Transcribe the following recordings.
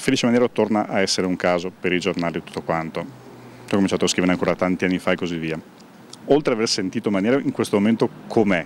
Felice Maniero torna a essere un caso per i giornali e tutto quanto. Ho cominciato a scrivere ancora tanti anni fa e così via. Oltre ad aver sentito Maniero, in questo momento com'è,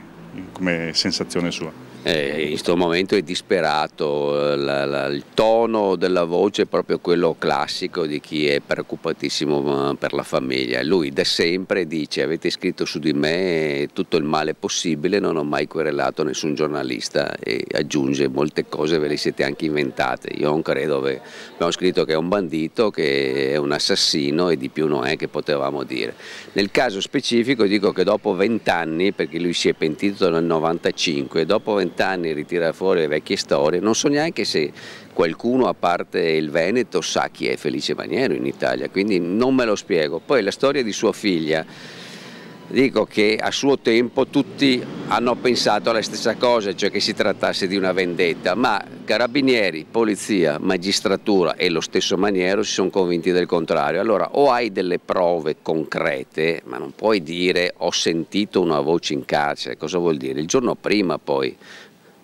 come sensazione sua? eh, in questo momento è disperato, eh, la, la, il tono della voce è proprio quello classico di chi è preoccupatissimo eh, per la famiglia. Lui da sempre dice avete scritto su di me tutto il male possibile, non ho mai querelato nessun giornalista e aggiunge molte cose ve le siete anche inventate. Io non credo, ve... abbiamo scritto che è un bandito, che è un assassino e di più non è che potevamo dire. Nel caso specifico dico che dopo 20 anni, perché lui si è pentito nel 95, dopo 20 vent'anni ritira fuori le vecchie storie, non so neanche se qualcuno a parte il Veneto sa chi è Felice Maniero in Italia, quindi non me lo spiego. Poi la storia di sua figlia dico che a suo tempo tutti hanno pensato alla stessa cosa, cioè che si trattasse di una vendetta, ma carabinieri, polizia, magistratura e lo stesso Maniero si sono convinti del contrario. Allora o hai delle prove concrete, ma non puoi dire ho sentito una voce in carcere, cosa vuol dire? Il giorno prima poi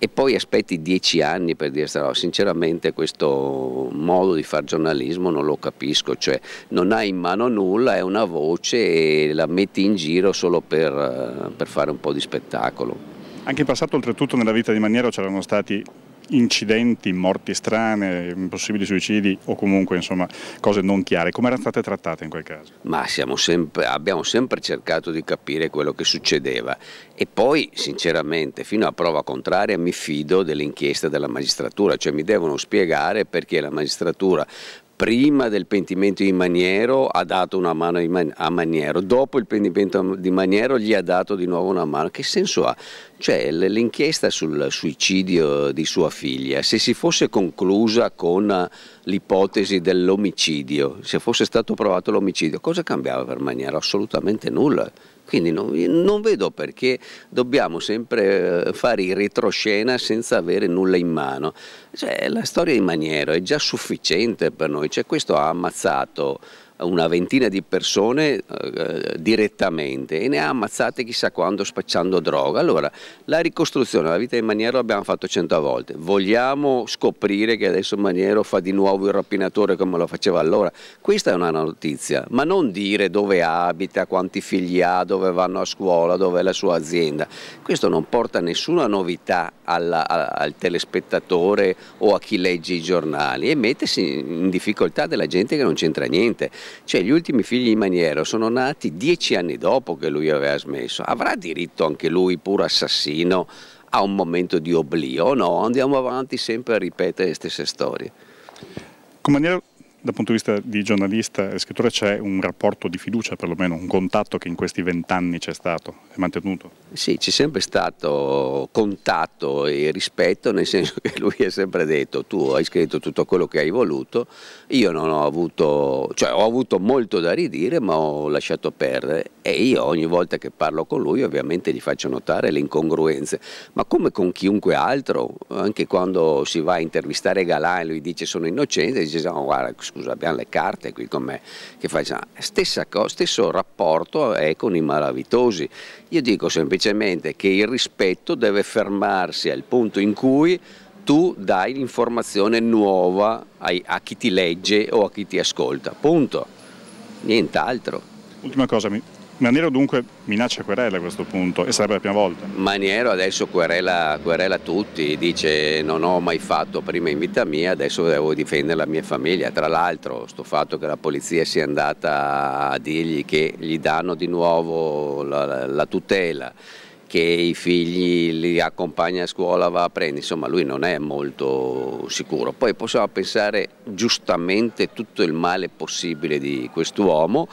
e poi aspetti dieci anni per dire no, sinceramente questo modo di fare giornalismo non lo capisco, cioè non hai in mano nulla, è una voce e la metti in giro solo per, eh, per fare un po' di spettacolo. Anche in passato oltretutto nella vita di Maniero c'erano stati incidenti, morti strane, possibili suicidi o comunque insomma, cose non chiare. Come erano state trattate in quel caso? Ma sempre, abbiamo sempre cercato di capire quello che succedeva e poi sinceramente fino a prova contraria mi fido dell'inchiesta della magistratura, cioè mi devono spiegare perché la magistratura prima del pentimento di Maniero ha dato una mano a Maniero, dopo il pentimento di Maniero gli ha dato di nuovo una mano. Che senso ha? Cioè l'inchiesta sul suicidio di sua figlia, se si fosse conclusa con l'ipotesi dell'omicidio, se fosse stato provato l'omicidio, cosa cambiava per Maniero? Assolutamente nulla. Quindi non, non vedo perché dobbiamo sempre eh, fare in retroscena senza avere nulla in mano. Cioè, la storia di Maniero è già sufficiente per noi, cioè, questo ha ammazzato una ventina di persone eh, direttamente e ne ha ammazzate chissà quando spacciando droga. Allora, la ricostruzione della vita di Maniero l'abbiamo fatto cento volte. Vogliamo scoprire che adesso Maniero fa di nuovo il rapinatore come lo faceva allora? Questa è una notizia, ma non dire dove abita, quanti figli ha, dove vanno a scuola, dove è la sua azienda. Questo non porta nessuna novità alla, a, al telespettatore o a chi legge i giornali e mette in difficoltà della gente che non c'entra niente. Cioè gli ultimi figli di Maniero sono nati dieci anni dopo che lui aveva smesso. Avrà diritto anche lui, pur assassino, a un momento di oblio? o No, andiamo avanti sempre a ripetere le stesse storie. Comandante, dal punto di vista di giornalista e scrittore c'è un rapporto di fiducia, perlomeno un contatto che in questi vent'anni c'è stato e mantenuto? Sì, c'è sempre stato contatto e rispetto, nel senso che lui ha sempre detto tu hai scritto tutto quello che hai voluto, io non ho avuto, cioè ho avuto molto da ridire ma ho lasciato perdere e io ogni volta che parlo con lui ovviamente gli faccio notare le incongruenze, ma come con chiunque altro, anche quando si va a intervistare Galà e lui dice sono innocente, dice no guarda scusa, abbiamo le carte qui con me che facciamo. Stessa cosa, stesso rapporto è eh, con i malavitosi. Io dico semplicemente che il rispetto deve fermarsi al punto in cui tu dai l'informazione nuova a chi ti legge o a chi ti ascolta. Punto. Nient'altro. Ultima cosa, mi Maniero dunque minaccia querela a questo punto e sarebbe la prima volta. Maniero adesso querela, querela, tutti, dice non ho mai fatto prima in vita mia, adesso devo difendere la mia famiglia. Tra l'altro sto fatto che la polizia sia andata a dirgli che gli danno di nuovo la, la tutela che i figli li accompagna a scuola, va a prendere, insomma lui non è molto sicuro. Poi possiamo pensare giustamente tutto il male possibile di quest'uomo,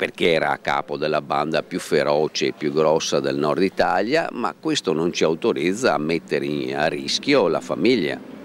perché era a capo della banda più feroce e più grossa del nord Italia, ma questo non ci autorizza a mettere a rischio la famiglia.